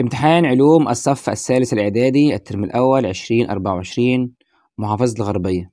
امتحان علوم الصف الثالث الإعدادي الترم الأول 2024 محافظة الغربية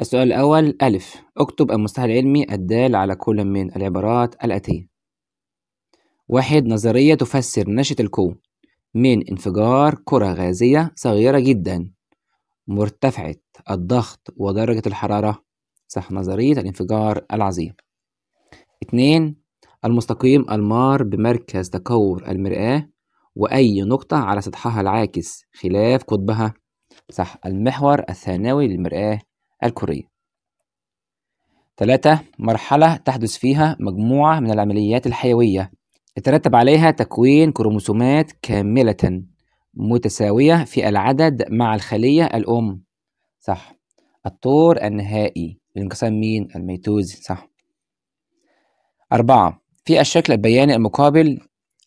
السؤال الأول ألف اكتب المصطلح العلمي الدال على كل من العبارات الآتية واحد نظرية تفسر نشأة الكون من انفجار كرة غازية صغيرة جدا مرتفعة الضغط ودرجة الحرارة صح نظرية الانفجار العظيم اتنين المستقيم المار بمركز تكور المرآة وأي نقطة على سطحها العاكس خلاف قطبها صح المحور الثانوي للمرآة الكرية ثلاثة مرحلة تحدث فيها مجموعة من العمليات الحيوية يترتب عليها تكوين كروموسومات كاملة متساوية في العدد مع الخلية الأم صح الطور النهائي لانقسام مين الميتوز صح أربعة في الشكل البياني المقابل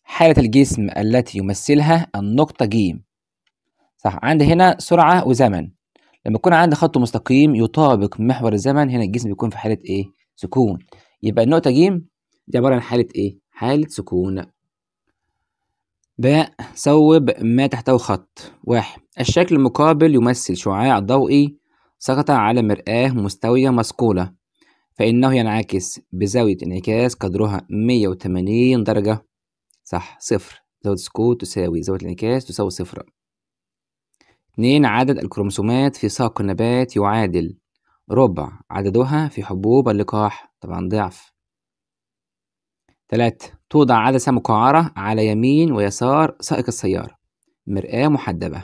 حالة الجسم التي يمثلها النقطة ج صح عندي هنا سرعة وزمن لما يكون عندي خط مستقيم يطابق محور الزمن هنا الجسم بيكون في حالة ايه؟ سكون يبقى النقطة ج دي عبارة عن حالة ايه؟ حالة سكون باء صوب ما تحتوي خط واحد الشكل المقابل يمثل شعاع ضوئي سقط على مرآة مستوية مصقولة فإنه ينعكس بزاوية انعكاس قدرها 180 درجة صح صفر زاوية السكوت تساوي زاوية الانعكاس تساوي صفر اتنين عدد الكروموسومات في ساق النبات يعادل ربع عددها في حبوب اللقاح طبعا ضعف تلاتة توضع عدسة مقعرة على يمين ويسار سائق السيارة مرآة محدبة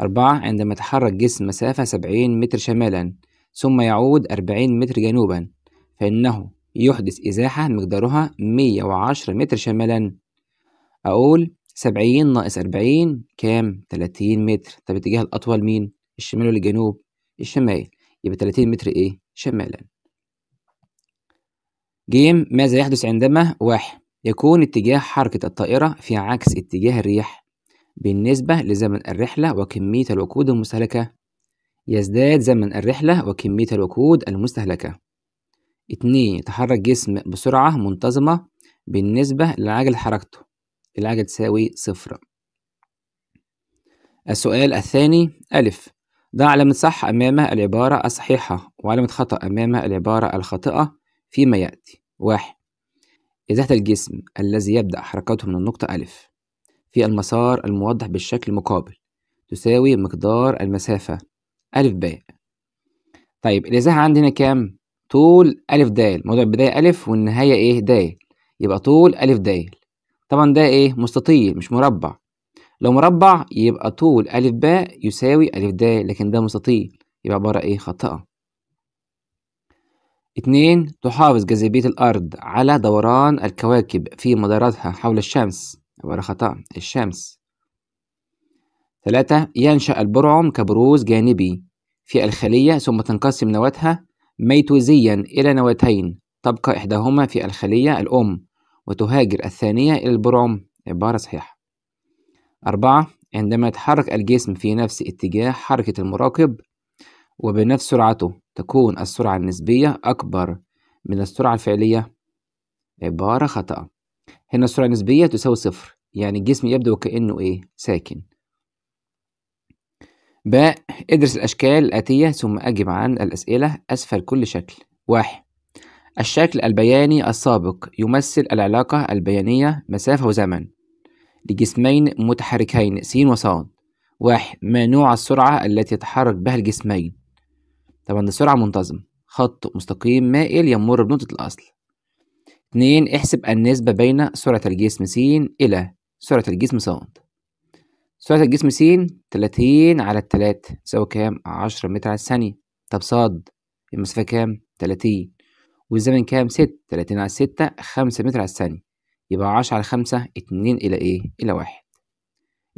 أربعة عندما يتحرك جسم مسافة سبعين متر شمالا ثم يعود أربعين متر جنوبا فإنه يحدث إزاحة مقدارها 110 متر شمالا أقول 70 ناقص 40 كام 30 متر طب الاتجاه الأطول مين الشمال ولا الجنوب الشمال يبقى 30 متر إيه شمالا جيم ماذا يحدث عندما واحد يكون اتجاه حركة الطائرة في عكس اتجاه الريح بالنسبة لزمن الرحلة وكمية الوقود المستهلكة يزداد زمن الرحلة وكمية الوقود المستهلكة اتنين يتحرك جسم بسرعة منتظمة بالنسبة لعجل حركته العجل تساوي صفر السؤال الثاني ألف ضع علامة صح أمام العبارة الصحيحة وعلامة خطأ أمام العبارة الخاطئة فيما يأتي واحد إزاحة الجسم الذي يبدأ حركته من النقطة ألف في المسار الموضح بالشكل المقابل تساوي مقدار المسافة ألف باء طيب الإزاحة عندنا كام؟ طول ألف دال موضوع البداية ألف والنهاية إيه دال يبقى طول ألف دال طبعا ده إيه مستطيل مش مربع لو مربع يبقى طول ألف باء يساوي ألف دال لكن ده مستطيل يبقى عبارة إيه خاطئة اتنين تحافظ جاذبية الأرض على دوران الكواكب في مداراتها حول الشمس عبارة خطأ الشمس ثلاثة ينشأ البرعم كبروز جانبي في الخلية ثم تنقسم نواتها ميتوزيا إلى نواتين تبقى إحداهما في الخلية الأم وتهاجر الثانية إلى البرعم عبارة صحيحة أربعة عندما يتحرك الجسم في نفس اتجاه حركة المراقب وبنفس سرعته تكون السرعة النسبية أكبر من السرعة الفعلية عبارة خطأ هنا السرعة النسبية تساوي صفر يعني الجسم يبدو وكأنه إيه ساكن باء ادرس الأشكال الآتية ثم أجب عن الأسئلة أسفل كل شكل واحد الشكل البياني السابق يمثل العلاقة البيانية مسافة وزمن لجسمين متحركين س وصاد واحد ما نوع السرعة التي يتحرك بها الجسمين طبعا ده سرعة منتظمة خط مستقيم مائل يمر بنقطة الأصل اتنين احسب النسبة بين سرعة الجسم س إلى سرعة الجسم صاد سرعة الجسم س 30 على التلات تساوي كام؟ 10 متر على الثانية طب ص المسافة كام؟ 30 والزمن كام؟ 6 30 على 6 5 متر على الثانية يبقى 10 على 5 2 إلى إيه؟ إلى 1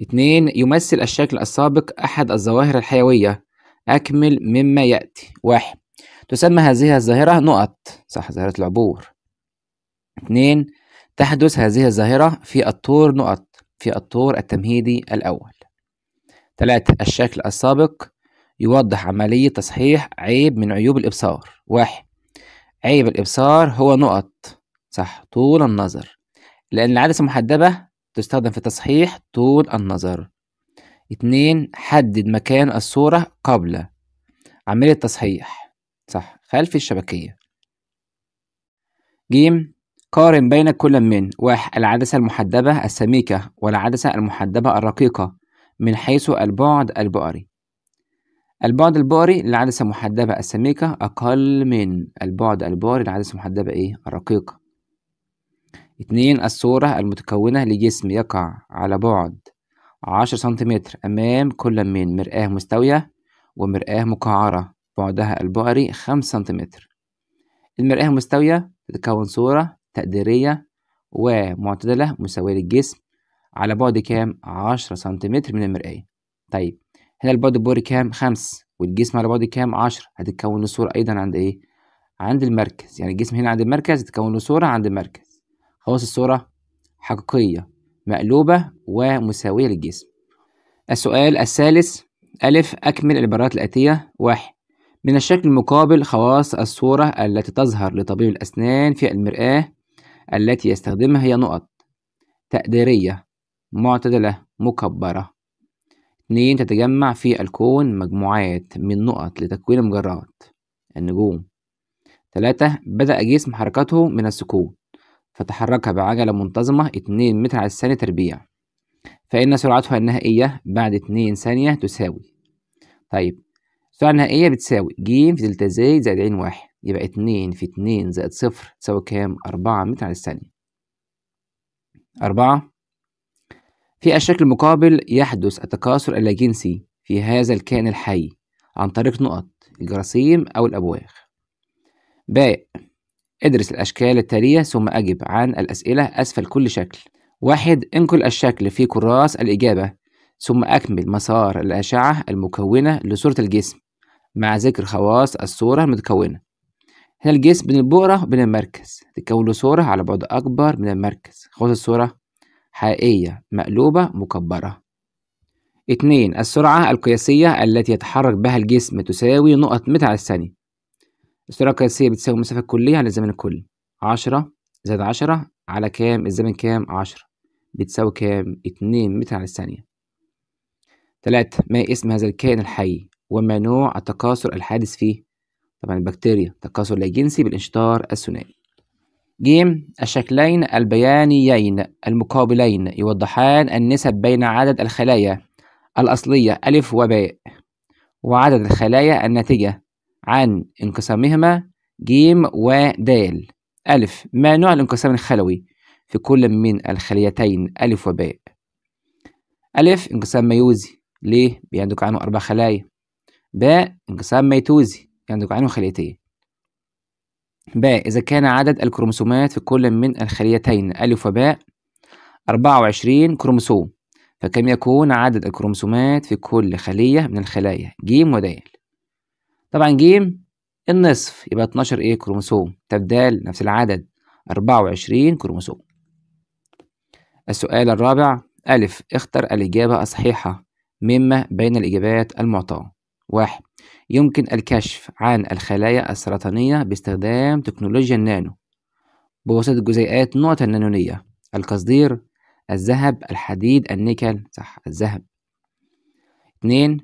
2 يمثل الشكل السابق أحد الظواهر الحيوية أكمل مما يأتي 1 تسمى هذه الظاهرة نقط صح ظاهرة العبور 2 تحدث هذه الظاهرة في الطور نقط في الطور التمهيدي الأول ثلاثة الشكل السابق يوضح عملية تصحيح عيب من عيوب الإبصار واحد عيب الإبصار هو نقط صح طول النظر لأن العدسة المحدبة تستخدم في تصحيح طول النظر اتنين حدد مكان الصورة قبل عملية تصحيح صح خلف الشبكية جيم قارن بين كل من واحد العدسة المحدبة السميكة والعدسة المحدبة الرقيقة من حيث البعد البؤري البعد البؤري للعدسة المحدبة السميكة أقل من البعد البؤري للعدسة المحدبة إيه الرقيقة اتنين الصورة المتكونة لجسم يقع على بعد عشر سنتيمتر أمام كل من مرآة مستوية ومرآة مقعرة بعدها البؤري خمس سنتيمتر المرآة المستوية تتكون صورة تقديرية ومعتدلة مساوية للجسم على بعد كام؟ 10 سنتيمتر من المرآة طيب هنا البعد البوري كام؟ 5 والجسم على بعد كام؟ 10 هتتكون له صورة أيضا عند إيه؟ عند المركز يعني الجسم هنا عند المركز تتكون له صورة عند المركز خلاص الصورة حقيقية مقلوبة ومساوية للجسم السؤال الثالث ألف أكمل العبارات الآتية واحد من الشكل المقابل خواص الصورة التي تظهر لطبيب الأسنان في المرآة التي يستخدمها هي نقط تقديرية معتدلة مكبرة اتنين تتجمع في الكون مجموعات من نقط لتكوين المجرات النجوم تلاتة بدأ جسم حركته من السكون فتحرك بعجلة منتظمة اتنين متر على الثانية تربيع فإن سرعتها النهائية بعد اتنين ثانية تساوي طيب السرعة النهائية بتساوي ج في دلتا زي زائد عين واحد يبقى اتنين في اتنين زائد صفر تساوي كام؟ أربعة متر على الثانية أربعة في الشكل المقابل يحدث التكاثر اللاجنسي في هذا الكائن الحي عن طريق نقط الجراثيم أو الأبواغ باء ادرس الأشكال التالية ثم أجب عن الأسئلة أسفل كل شكل واحد انقل الشكل في كراس الإجابة ثم أكمل مسار الأشعة المكونة لصورة الجسم مع ذكر خواص الصورة المتكونة هنا الجسم بين البؤرة وبين المركز تتكون له صورة على بعد أكبر من المركز خواص الصورة حقيقية مقلوبة مكبرة اتنين السرعة القياسية التي يتحرك بها الجسم تساوي نقط متر على الثانية السرعة القياسية بتساوي المسافة الكلية على الزمن الكلي عشرة زائد عشرة على كام الزمن كام عشرة بتساوي كام اتنين متر على الثانية تلاتة ما اسم هذا الكائن الحي وما نوع التكاثر الحادث فيه طبعا البكتيريا تكاثر لا جنسي بالانشطار الثنائي جيم الشكلين البيانيين المقابلين يوضحان النسب بين عدد الخلايا الأصلية ألف وباء وعدد الخلايا الناتجة عن انقسامهما جيم ودال ألف ما نوع الانقسام الخلوي في كل من الخليتين ألف وباء ألف انقسام ميوزي ليه؟ بيندك عنه أربع خلايا باء انقسام ميتوزي يعني دقعين وخليتين باء إذا كان عدد الكروموسومات في كل من الخليتين ألف وباء 24 كروموسوم فكم يكون عدد الكروموسومات في كل خلية من الخلايا ج ودال طبعا ج النصف يبقى 12 ايه كروموسوم طب نفس العدد 24 كروموسوم السؤال الرابع ألف اختر الإجابة الصحيحة مما بين الإجابات المعطاة واحد يمكن الكشف عن الخلايا السرطانية باستخدام تكنولوجيا النانو بواسطة جزيئات نقطة النانونية القصدير الذهب الحديد النيكل صح الذهب اتنين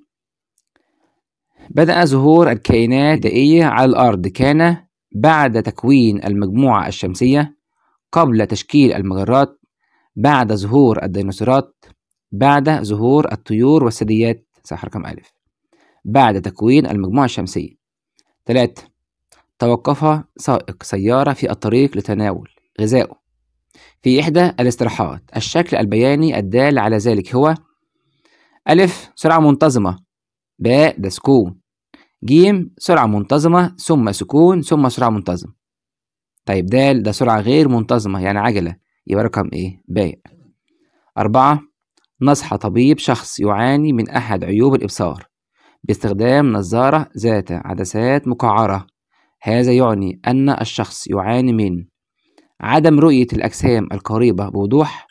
بدأ ظهور الكائنات البدائية على الأرض كان بعد تكوين المجموعة الشمسية قبل تشكيل المجرات بعد ظهور الديناصورات بعد ظهور الطيور والثدييات صح رقم ألف بعد تكوين المجموعة الشمسية 3 توقف سائق سيارة في الطريق لتناول غذائه في إحدى الاستراحات الشكل البياني الدال على ذلك هو أ سرعة منتظمة باء ده سكون ج سرعة منتظمة ثم سكون ثم سرعة منتظمة طيب د ده سرعة غير منتظمة يعني عجلة يبقى رقم إيه باء أربعة نصح طبيب شخص يعاني من أحد عيوب الإبصار باستخدام نظارة ذات عدسات مقعرة هذا يعني أن الشخص يعاني من عدم رؤية الأجسام القريبة بوضوح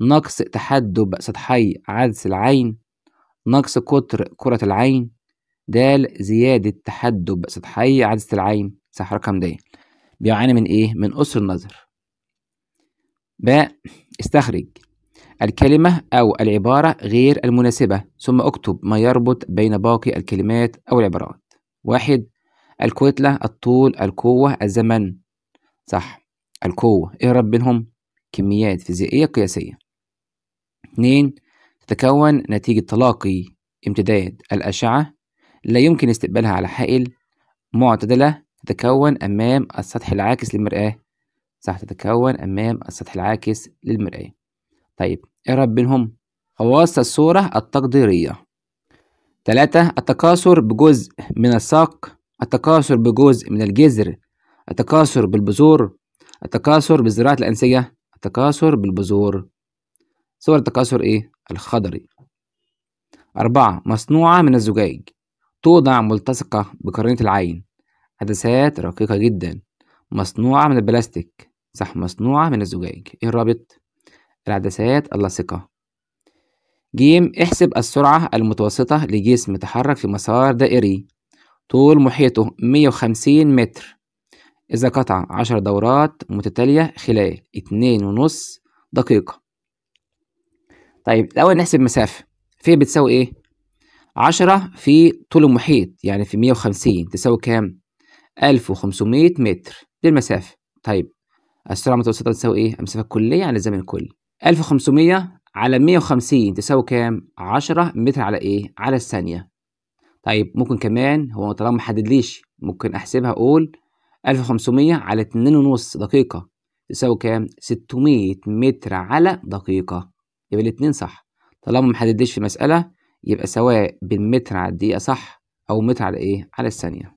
نقص تحدب سطحي عدس العين نقص قطر كرة العين دال زيادة تحدب سطحي عدسة العين صح رقم ده بيعاني من إيه؟ من قصر النظر ب استخرج الكلمة أو العبارة غير المناسبة ثم اكتب ما يربط بين باقي الكلمات أو العبارات واحد الكتلة الطول القوة الزمن صح القوة اهرب بينهم كميات فيزيائية قياسية اتنين تتكون نتيجة تلاقي امتداد الأشعة لا يمكن استقبالها على حائل معتدلة تتكون أمام السطح العاكس للمرآة صح تتكون أمام السطح العاكس للمرآة طيب اقرب بينهم خواص الصورة التقديرية تلاتة التكاثر بجزء من الساق التكاثر بجزء من الجذر التكاثر بالبذور التكاثر بزراعة الأنسجة التكاثر بالبذور صور التكاثر إيه؟ الخضري أربعة مصنوعة من الزجاج توضع ملتصقة بقرنية العين عدسات رقيقة جدا مصنوعة من البلاستيك صح مصنوعة من الزجاج إيه الرابط؟ العدسات اللاصقة ج احسب السرعة المتوسطة لجسم تحرك في مسار دائري طول محيطه 150 متر إذا قطع 10 دورات متتالية خلال 2.5 دقيقة طيب الأول نحسب مسافة في بتساوي إيه؟ 10 في طول المحيط يعني في 150 تساوي كام؟ 1500 متر دي المسافة طيب السرعة المتوسطة تساوي إيه؟ المسافة الكلية عن الزمن الكلي 1500 على 150 تساوي كام 10 متر على ايه على الثانية طيب ممكن كمان هو طالما ما حددليش ممكن احسبها اقول 1500 على 2.5 دقيقة تساوي كام 600 متر على دقيقة يبقى الاثنين صح طالما ما حددليش في مساله يبقى سواء بالمتر على الدقيقة صح أو متر على إيه؟ على الثانية